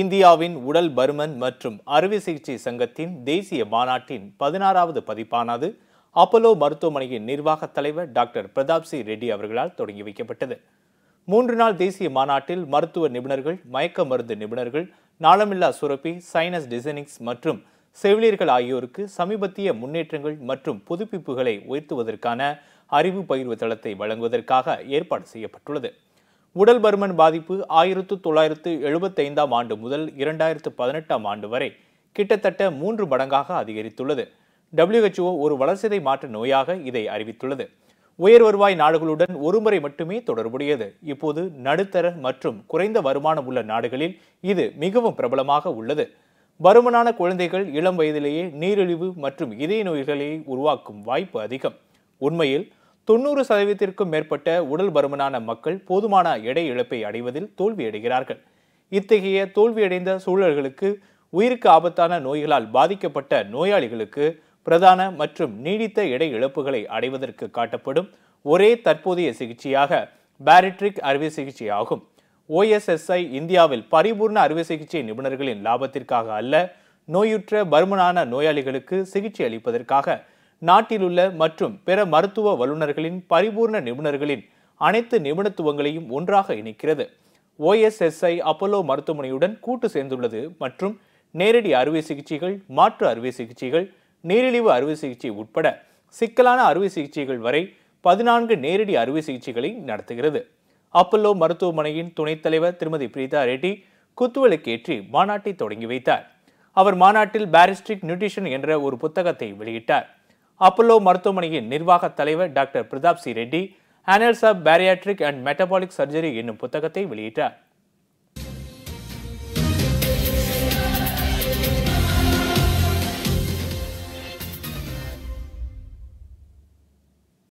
இந்தியாவின் உடல் பருமன் மற்றும் அறுவை சிகிச்சை சங்கத்தின் தேசிய மாநாட்டின் பதினாறாவது பதிப்பானது அப்பலோ மருத்துவமனையின் நிர்வாகத் தலைவர் டாக்டர் பிரதாப் சி ரெட்டி அவர்களால் தொடங்கி வைக்கப்பட்டது மூன்று நாள் தேசிய மாநாட்டில் மருத்துவ நிபுணர்கள் மயக்க மருந்து நிபுணர்கள் நாளமில்லா சுரப்பி சைனஸ் டிசைனிங்ஸ் மற்றும் செவிலியர்கள் ஆகியோருக்கு சமீபத்திய முன்னேற்றங்கள் மற்றும் புதுப்பிப்புகளை உயர்த்துவதற்கான அறிவு பகிர்வு தளத்தை வழங்குவதற்காக ஏற்பாடு செய்யப்பட்டுள்ளது உடல் பருமன் பாதிப்பு ஆயிரத்து தொள்ளாயிரத்து எழுபத்தைந்தாம் ஆண்டு முதல் இரண்டாயிரத்து பதினெட்டாம் ஆண்டு வரை கிட்டத்தட்ட மூன்று மடங்காக அதிகரித்துள்ளது டபிள்யூஹெச்ஓ ஒரு வளர்சிதை மாற்ற நோயாக இதை அறிவித்துள்ளது உயர் வருவாய் நாடுகளுடன் ஒருமுறை மட்டுமே தொடர்புடையது இப்போது நடுத்தர மற்றும் குறைந்த வருமானம் உள்ள நாடுகளில் இது மிகவும் பிரபலமாக உள்ளது பருமனான குழந்தைகள் இளம் வயதிலேயே நீரிழிவு மற்றும் இதய நோய்களை உருவாக்கும் வாய்ப்பு அதிகம் உண்மையில் தொண்ணூறு சதவீதத்திற்கும் மேற்பட்ட உடல் பருமனான மக்கள் போதுமான எடை இழப்பை அடைவதில் தோல்வியடைகிறார்கள் இத்தகைய தோல்வியடைந்த சூழல்களுக்கு உயிருக்கு ஆபத்தான நோய்களால் பாதிக்கப்பட்ட நோயாளிகளுக்கு பிரதான மற்றும் நீடித்த எடை இழப்புகளை அடைவதற்கு காட்டப்படும் ஒரே தற்போதைய சிகிச்சையாக பேரிட்ரிக் அறுவை சிகிச்சை ஆகும் ஓஎஸ்எஸ்ஐ இந்தியாவில் பரிபூர்ண அறுவை சிகிச்சை நிபுணர்களின் லாபத்திற்காக அல்ல நோயுற்ற பருமனான நோயாளிகளுக்கு சிகிச்சை அளிப்பதற்காக நாட்டிலுள்ள மற்றும் பிற மருத்துவ வல்லுநர்களின் பரிபூர்ண நிபுணர்களின் அனைத்து நிபுணத்துவங்களையும் ஒன்றாக இணைக்கிறது ஓஎஸ்எஸ்ஐ அப்பல்லோ மருத்துவமனையுடன் கூட்டு சேர்ந்துள்ளது மற்றும் நேரடி அறுவை சிகிச்சைகள் மாற்று அறுவை சிகிச்சைகள் நீரிழிவு அறுவை சிகிச்சை உட்பட சிக்கலான அறுவை சிகிச்சைகள் வரை பதினான்கு நேரடி அறுவை சிகிச்சைகளை நடத்துகிறது அப்பல்லோ மருத்துவமனையின் துணைத் தலைவர் திருமதி பிரீதா ரெட்டி குத்துவிளக்கேற்றி மாநாட்டை தொடங்கி வைத்தார் அவர் மாநாட்டில் பாரிஸ்டிக் நியூட்ரிஷன் என்ற ஒரு புத்தகத்தை வெளியிட்டார் அப்பல்லோ மருத்துவமனையின் நிர்வாக தலைவர் doctor Pratap C Reddy annals of bariatric and metabolic surgery என்னும் புத்தகத்தை வெளியிட்டார்